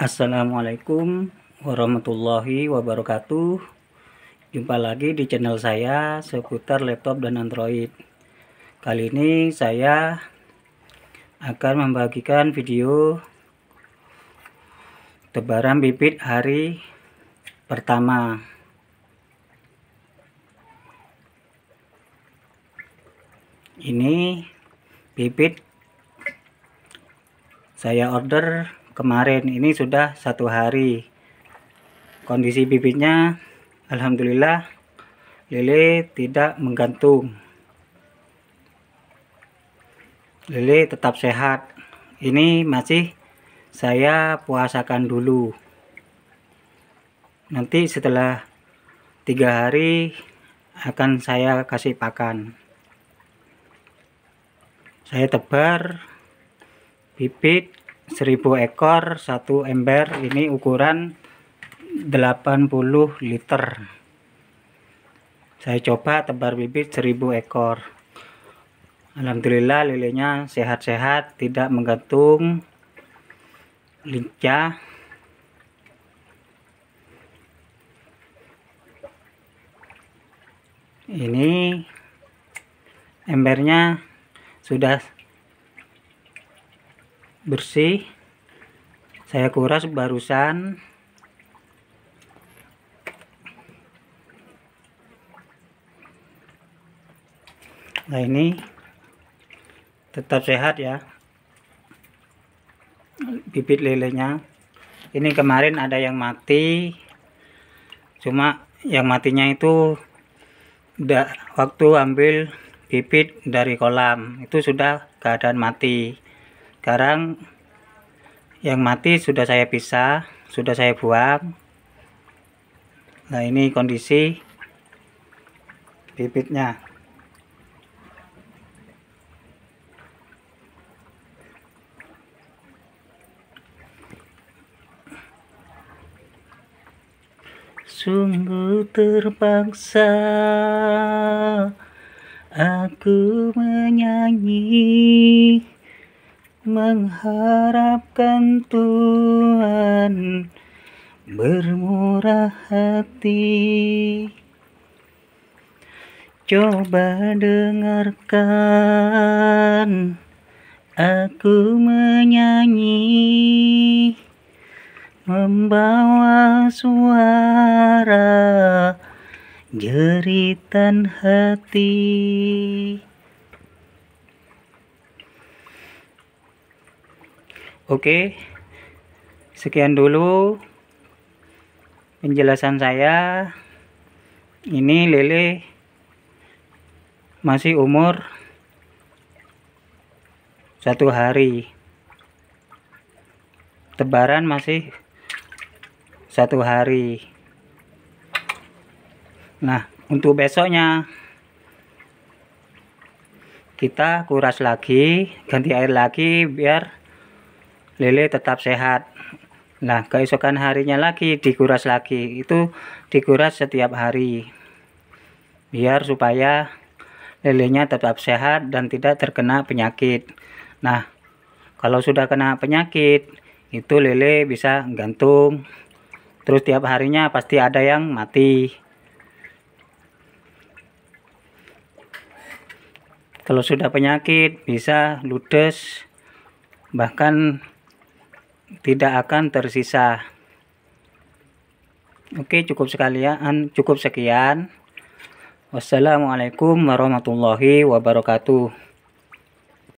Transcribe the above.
Assalamualaikum warahmatullahi wabarakatuh Jumpa lagi di channel saya seputar laptop dan android Kali ini saya akan membagikan video Tebaran bibit hari pertama Ini bibit saya order kemarin ini sudah satu hari kondisi bibitnya Alhamdulillah lele tidak menggantung lele tetap sehat ini masih saya puasakan dulu nanti setelah tiga hari akan saya kasih pakan saya tebar bibit 1000 ekor satu ember ini ukuran 80 liter saya coba tebar bibit 1000 ekor Alhamdulillah lilinya sehat-sehat tidak menggantung lincah ini embernya sudah bersih saya kuras barusan nah ini tetap sehat ya bibit lelenya ini kemarin ada yang mati cuma yang matinya itu udah waktu ambil bibit dari kolam itu sudah keadaan mati sekarang yang mati sudah saya pisah sudah saya buang nah ini kondisi bibitnya Sungguh terpaksa aku menyanyi mengharapkan Tuhan bermurah hati coba dengarkan aku menyanyi membawa suara jeritan hati Oke, sekian dulu penjelasan saya. Ini lele masih umur satu hari. Tebaran masih satu hari. Nah, untuk besoknya kita kuras lagi, ganti air lagi biar lele tetap sehat nah keesokan harinya lagi dikuras lagi itu dikuras setiap hari biar supaya lelenya tetap sehat dan tidak terkena penyakit nah kalau sudah kena penyakit itu lele bisa gantung terus tiap harinya pasti ada yang mati kalau sudah penyakit bisa ludes bahkan tidak akan tersisa oke cukup sekalian cukup sekian wassalamualaikum warahmatullahi wabarakatuh